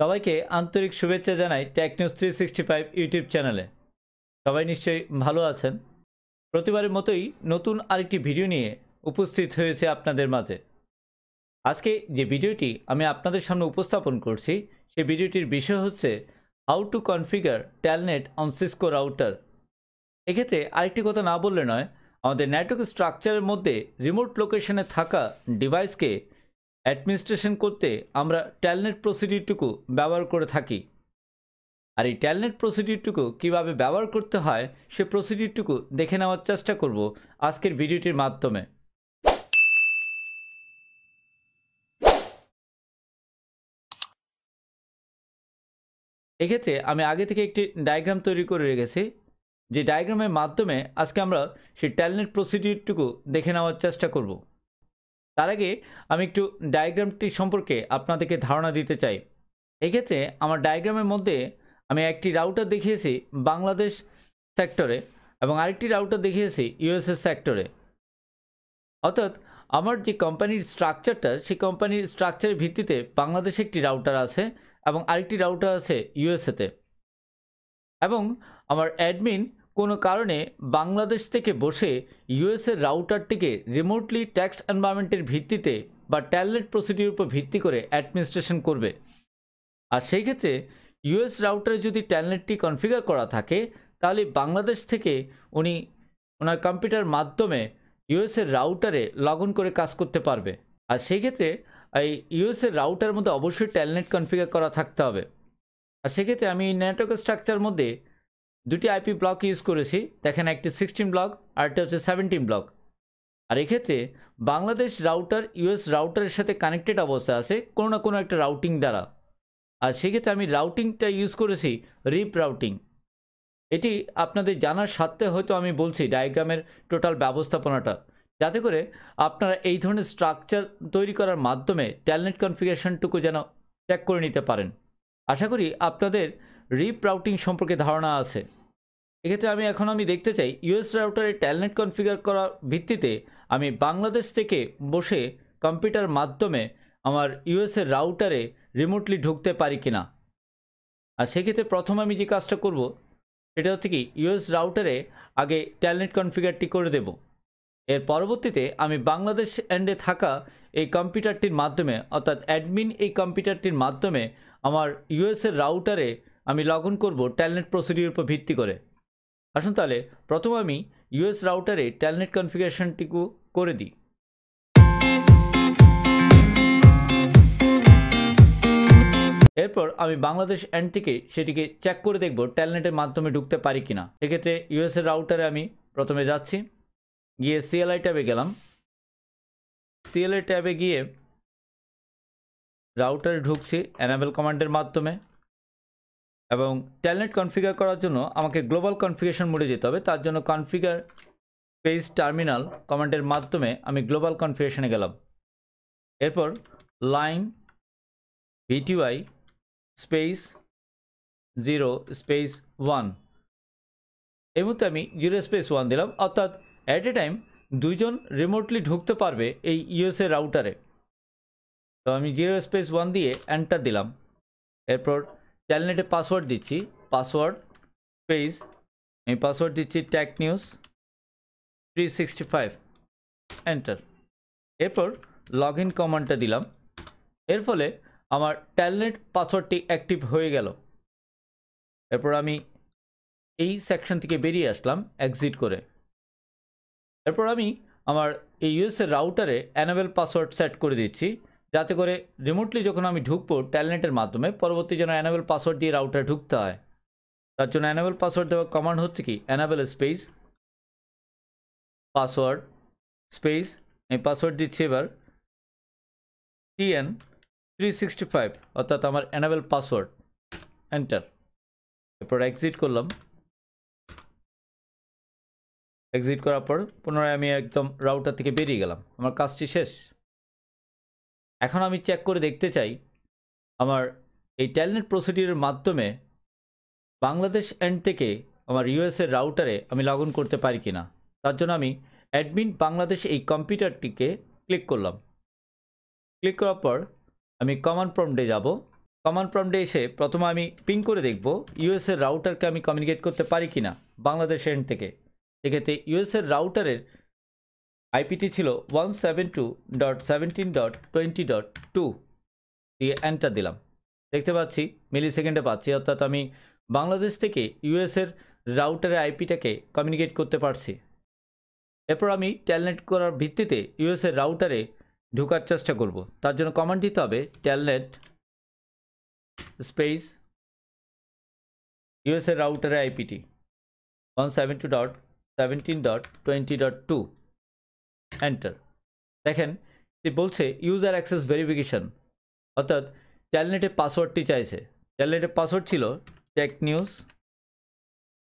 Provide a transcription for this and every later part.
সবাইকে আন্তরিক শুভেচ্ছা জানাই news three sixty five YouTube চ্যানেলে সবাই নিশ্চয়ই ভালো আছেন প্রতিবারের মতোই নতুন আরেকটি ভিডিও নিয়ে উপস্থিত হয়েছে আপনাদের মাঝে আজকে যে ভিডিওটি আমি আপনাদের সামনে উপস্থাপন করছি সেই ভিডিওটির বিষয় হচ্ছে how to configure telnet on Cisco router এক্ষেত্রে আরেকটি কথা না বললে নয় আমাদের নেটওয়ার্ক স্ট্রাকচারের মধ্যে রিমোট লোকেশনে থাকা ডিভাইসকে অ্যাডমিনিস্ট্রেশন করতে আমরা ট্যালনেট প্রসিডিউরটুকু ব্যবহার করে থাকি আর এই ট্যালনেট প্রসিডিউরটুকু কীভাবে ব্যবহার করতে হয় সে প্রসিডিউরটুকু দেখে নেওয়ার চেষ্টা করব আজকের ভিডিওটির মাধ্যমে এক্ষেত্রে আমি আগে থেকে একটি ডায়াগ্রাম তৈরি করে রেখেছি যে ডায়াগ্রামের মাধ্যমে আজকে আমরা সেই ট্যালনেট প্রসিডিউরটুকু দেখে নেওয়ার চেষ্টা করবো তার আগে আমি একটু ডায়াগ্রামটি সম্পর্কে আপনাদেরকে ধারণা দিতে চাই এক্ষেত্রে আমার ডায়াগ্রামের মধ্যে আমি একটি রাউটার দেখিয়েছি বাংলাদেশ সেক্টরে এবং আরেকটি রাউটার দেখিয়েছি ইউএসএস সেক্টরে অর্থাৎ আমার যে কোম্পানির স্ট্রাকচারটা সেই কোম্পানির স্ট্রাকচারের ভিত্তিতে বাংলাদেশে একটি রাউটার আছে এবং আরেকটি রাউটার আছে ইউএসএতে এবং আমার অ্যাডমিন কোনো কারণে বাংলাদেশ থেকে বসে ইউএসের রাউটারটিকে রিমোটলি ট্যাক্স এনভায়রনমেন্টের ভিত্তিতে বা ট্যাবলেট প্রসিডিউর উপর ভিত্তি করে অ্যাডমিনিস্ট্রেশন করবে আর সেই ক্ষেত্রে ইউএস রাউটারে যদি ট্যাবলেটটি কনফিগার করা থাকে তাহলে বাংলাদেশ থেকে উনি ওনার কম্পিউটার মাধ্যমে ইউএসের রাউটারে লগ করে কাজ করতে পারবে আর সেই ক্ষেত্রে এই ইউএসের রাউটার মধ্যে অবশ্যই ট্যালনেট কনফিগার করা থাকতে হবে আর সেক্ষেত্রে আমি নেটওয়ার্ক স্ট্রাকচার মধ্যে দুটি আইপি ব্লক ইউজ করেছি দেখেন একটি সিক্সটিন ব্লক আরেকটা হচ্ছে সেভেন্টিন ব্লক আর এক্ষেত্রে বাংলাদেশ রাউটার ইউএস রাউটারের সাথে কানেক্টেড অবস্থা আছে কোনো না কোনো একটা রাউটিং দ্বারা আর সেক্ষেত্রে আমি রাউটিংটা ইউজ করেছি রিপ রাউটিং এটি আপনাদের জানার স্বার্থে হয়তো আমি বলছি ডায়াগ্রামের টোটাল ব্যবস্থাপনাটা যাতে করে আপনারা এই ধরনের স্ট্রাকচার তৈরি করার মাধ্যমে ট্যালেন্ট কনফিগারেশনটুকু যেন চেক করে নিতে পারেন আশা করি আপনাদের রিপ্রাউটিং সম্পর্কে ধারণা আছে এক্ষেত্রে আমি এখন আমি দেখতে চাই ইউএস রাউটারে ট্যালনেট কনফিগার করার ভিত্তিতে আমি বাংলাদেশ থেকে বসে কম্পিউটার মাধ্যমে আমার ইউএসের রাউটারে রিমোটলি ঢুকতে পারি কিনা আর সেক্ষেত্রে প্রথম আমি যে কাজটা করব সেটা হচ্ছে কি ইউএস রাউটারে আগে ট্যালনেট কনফিগারটি করে দেব এর পরবর্তীতে আমি বাংলাদেশ এন্ডে থাকা এই কম্পিউটারটির মাধ্যমে অর্থাৎ অ্যাডমিন এই কম্পিউটারটির মাধ্যমে আমার ইউএসের রাউটারে আমি লগ ইন করবো ট্যালনেট প্রসিডিউর উপর ভিত্তি করে আসুন তাহলে প্রথম আমি ইউএস রাউটারে ট্যালনেট কনফিগারেশনটিকু করে দিই এরপর আমি বাংলাদেশ এন্ড থেকে সেটিকে চেক করে দেখব ট্যালনেটের মাধ্যমে ঢুকতে পারি কিনা এক্ষেত্রে এর রাউটারে আমি প্রথমে যাচ্ছি গিয়ে সিএলআই ট্যাবে গেলাম সিএলআই ট্যাবে গিয়ে রাউটারে ঢুকছি অ্যানাবেল কমান্ডের মাধ্যমে এবং টেলনেট কনফিগার করার জন্য আমাকে গ্লোবাল কনফিগারেশন মোডে যেতে হবে তার জন্য কনফিগার পেজ টার্মিনাল কমান্ডের মাধ্যমে আমি গ্লোবাল কনফিগারেশনে গেলাম এরপর line VTY space zero space one এই মুহূর্তে আমি জিরো স্পেস ওয়ান দিলাম অর্থাৎ অ্যাট এ টাইম দুজন রিমোটলি ঢুকতে পারবে এই ইউএসএ রাউটারে তো আমি জিরো স্পেস ওয়ান দিয়ে অ্যান্টার দিলাম এরপর চ্যানেলটে পাসওয়ার্ড দিচ্ছি পাসওয়ার্ড পেজ আমি পাসওয়ার্ড দিচ্ছি tech news three sixty five enter এরপর লগ ইন কমান্ডটা দিলাম এর ফলে আমার ট্যালনেট পাসওয়ার্ডটি অ্যাক্টিভ হয়ে গেল এরপর আমি এই সেকশন থেকে বেরিয়ে আসলাম এক্সিট করে এরপর আমি আমার এই ইউএসএ রাউটারে অ্যানাবেল পাসওয়ার্ড সেট করে দিচ্ছি যাতে করে রিমোটলি যখন আমি ঢুকবো ট্যালেন্টের মাধ্যমে পরবর্তী যেন অ্যানাবেল পাসওয়ার্ড দিয়ে রাউটারে ঢুকতে হয় তার জন্য অ্যানাবেল পাসওয়ার্ড দেওয়ার কমান্ড হচ্ছে কি অ্যানাবেল স্পেস পাসওয়ার্ড স্পেস আমি পাসওয়ার্ড দিচ্ছি এবার টিএন থ্রি সিক্সটি ফাইভ অর্থাৎ আমার অ্যানাবেল পাসওয়ার্ড এন্টার এরপর এক্সিট করলাম এক্সিট করার পর পুনরায় আমি একদম রাউটার থেকে বেরিয়ে গেলাম আমার কাজটি শেষ এখন আমি চেক করে দেখতে চাই আমার এই ট্যালেন্ট প্রসিডিউরের মাধ্যমে বাংলাদেশ এন্ড থেকে আমার ইউএসের রাউটারে আমি লগ করতে পারি কি না তার জন্য আমি অ্যাডমিন বাংলাদেশ এই কম্পিউটারটিকে ক্লিক করলাম ক্লিক করার পর আমি কমান প্রমডে যাব কমান প্রমডে এসে প্রথমে আমি পিং করে দেখব ইউএসের রাউটারকে আমি কমিউনিকেট করতে পারি কি না বাংলাদেশ এন্ড থেকে সেক্ষেত্রে ইউএসের রাউটারের আইপিটি ছিল one seven two dot seventeen dot twenty dot two দিয়ে অ্যান্টার দিলাম দেখতে পাচ্ছি মিলি সেকেন্ডে পাচ্ছি অর্থাৎ আমি বাংলাদেশ থেকে ইউএসের রাউটারে আইপিটাকে কমিউনিকেট করতে পারছি এরপর আমি ট্যালনেট করার ভিত্তিতে ইউএসএর রাউটারে ঢোকার চেষ্টা করব তার জন্য কমান্ড দিতে হবে ট্যালনেট স্পেস এর রাউটারে আইপিটি one seven two dot seventeen dot twenty dot two enter দেখেন বলছে ইউজার অ্যাক্সেস ভেরিফিকেশান অর্থাৎ চ্যানেলেটের পাসওয়ার্ডটি চাইছে চ্যানেলেটের পাসওয়ার্ড ছিল tech news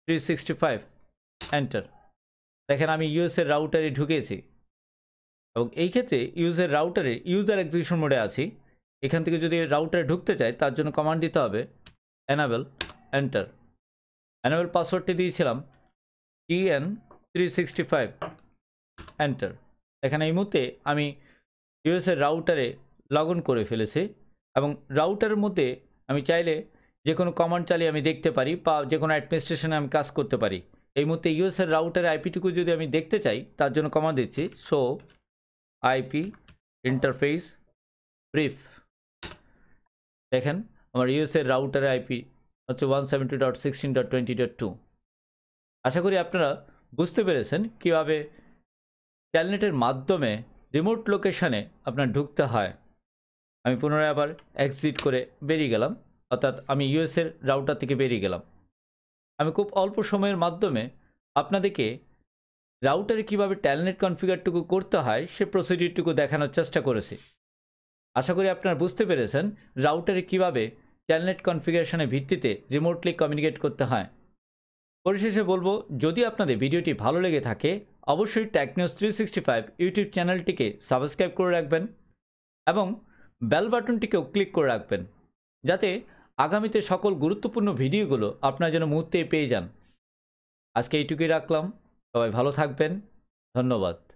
three sixty five enter দেখেন আমি ইউএসের রাউটারে ঢুকেছি এবং এই ক্ষেত্রে ইউজের রাউটারে ইউজার এক্সিকিউশন মোডে আছি এখান থেকে যদি রাউটারে ঢুকতে চাই তার জন্য কমান্ড দিতে হবে অ্যানাবেল এন্টার অ্যানাবেল পাসওয়ার্ডটি দিয়েছিলাম TN three sixty five enter এখানে এই মুহূর্তে আমি ইউএসের রাউটারে লগ করে ফেলেছি এবং রাউটারের মধ্যে আমি চাইলে যে কোনো কমান্ড চালিয়ে আমি দেখতে পারি বা যে কোনো অ্যাডমিনিস্ট্রেশনে আমি কাজ করতে পারি এই মুহূর্তে ইউএসের রাউটারে আইপিটুকু যদি আমি দেখতে চাই তার জন্য কমান্ড দিচ্ছি সো আইপি ইন্টারফেস ব্রিফ দেখেন আমার ইউএসের রাউটারে আইপি হচ্ছে one seventy dot sixteen dot twenty dot two আশা করি আপনারা বুঝতে পেরেছেন কীভাবে ট্যালনেটের মাধ্যমে রিমোট লোকেশানে আপনার ঢুকতে হয় আমি পুনরায় আবার এক্সিট করে বেরিয়ে গেলাম অর্থাৎ আমি ইউএসের রাউটার থেকে বেরিয়ে গেলাম আমি খুব অল্প সময়ের মাধ্যমে আপনাদেরকে রাউটারে কিভাবে ট্যালনেট কনফিগারটুকু করতে হয় সে প্রসিডিউরটুকু দেখানোর চেষ্টা করেছি আশা করি আপনারা বুঝতে পেরেছেন রাউটারে কিভাবে ট্যালনেট কনফিগারেশনের ভিত্তিতে রিমোটলি কমিউনিকেট করতে হয় পরিশেষে বলবো যদি আপনাদের ভিডিওটি ভালো লেগে থাকে অবশ্যই news three sixty five YouTube চ্যানেলটিকে সাবস্ক্রাইব করে রাখবেন এবং বেল বাটনটিকেও ক্লিক করে রাখবেন যাতে আগামীতে সকল গুরুত্বপূর্ণ ভিডিওগুলো আপনার যেন মুহূর্তে পেয়ে যান আজকে এইটুকুই রাখলাম সবাই ভালো থাকবেন ধন্যবাদ